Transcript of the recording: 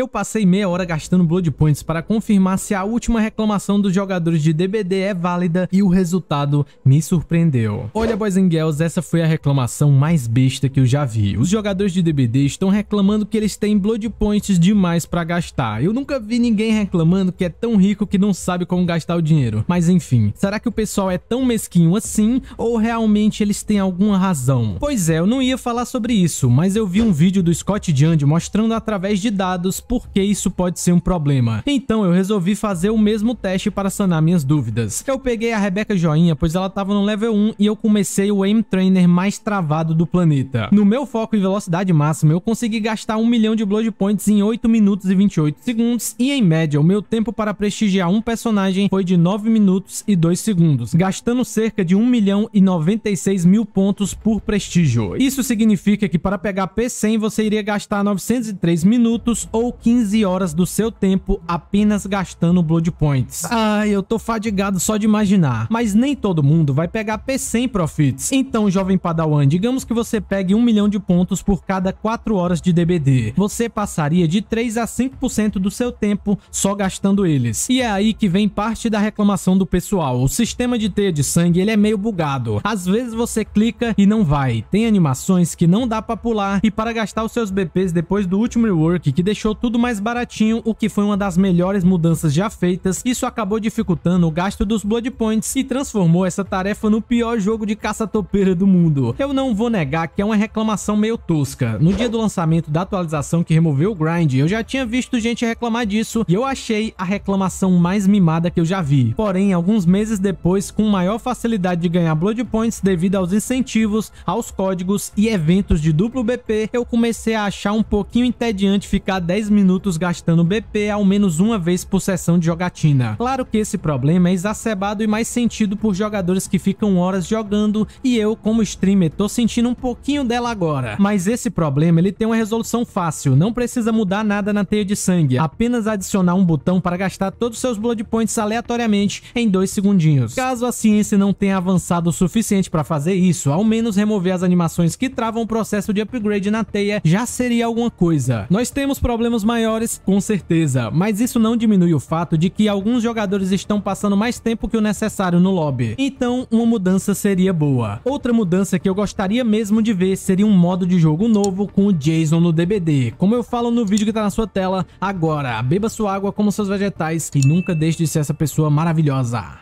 Eu passei meia hora gastando Blood Points para confirmar se a última reclamação dos jogadores de DBD é válida e o resultado me surpreendeu. Olha, boys and girls, essa foi a reclamação mais besta que eu já vi. Os jogadores de DBD estão reclamando que eles têm Blood Points demais para gastar. Eu nunca vi ninguém reclamando que é tão rico que não sabe como gastar o dinheiro. Mas enfim, será que o pessoal é tão mesquinho assim ou realmente eles têm alguma razão? Pois é, eu não ia falar sobre isso, mas eu vi um vídeo do Scott Jand mostrando através de dados porque isso pode ser um problema. Então eu resolvi fazer o mesmo teste para sanar minhas dúvidas. Eu peguei a Rebeca Joinha, pois ela estava no level 1 e eu comecei o aim trainer mais travado do planeta. No meu foco e velocidade máxima, eu consegui gastar 1 milhão de blood points em 8 minutos e 28 segundos e em média o meu tempo para prestigiar um personagem foi de 9 minutos e 2 segundos, gastando cerca de 1 milhão e 96 mil pontos por prestígio. Isso significa que para pegar P100 você iria gastar 903 minutos ou 15 horas do seu tempo apenas gastando Blood Points. Ai, eu tô fadigado só de imaginar. Mas nem todo mundo vai pegar P100 Profits. Então, jovem Padawan, digamos que você pegue 1 milhão de pontos por cada 4 horas de DBD. Você passaria de 3 a 5% do seu tempo só gastando eles. E é aí que vem parte da reclamação do pessoal. O sistema de teia de sangue, ele é meio bugado. Às vezes você clica e não vai. Tem animações que não dá pra pular e para gastar os seus BPs depois do último rework que deixou tudo mais baratinho, o que foi uma das melhores mudanças já feitas. Isso acabou dificultando o gasto dos Blood Points e transformou essa tarefa no pior jogo de caça-topeira do mundo. Eu não vou negar que é uma reclamação meio tosca. No dia do lançamento da atualização que removeu o grind, eu já tinha visto gente reclamar disso e eu achei a reclamação mais mimada que eu já vi. Porém, alguns meses depois, com maior facilidade de ganhar Blood Points devido aos incentivos, aos códigos e eventos de duplo BP, eu comecei a achar um pouquinho entediante ficar 10 minutos gastando BP ao menos uma vez por sessão de jogatina. Claro que esse problema é exacerbado e mais sentido por jogadores que ficam horas jogando e eu, como streamer, tô sentindo um pouquinho dela agora. Mas esse problema ele tem uma resolução fácil, não precisa mudar nada na teia de sangue, apenas adicionar um botão para gastar todos os seus Blood Points aleatoriamente em dois segundinhos. Caso a ciência não tenha avançado o suficiente para fazer isso, ao menos remover as animações que travam o processo de upgrade na teia já seria alguma coisa. Nós temos problemas maiores, com certeza, mas isso não diminui o fato de que alguns jogadores estão passando mais tempo que o necessário no lobby. Então, uma mudança seria boa. Outra mudança que eu gostaria mesmo de ver seria um modo de jogo novo com o Jason no DBD. Como eu falo no vídeo que tá na sua tela, agora, beba sua água como seus vegetais e nunca deixe de ser essa pessoa maravilhosa.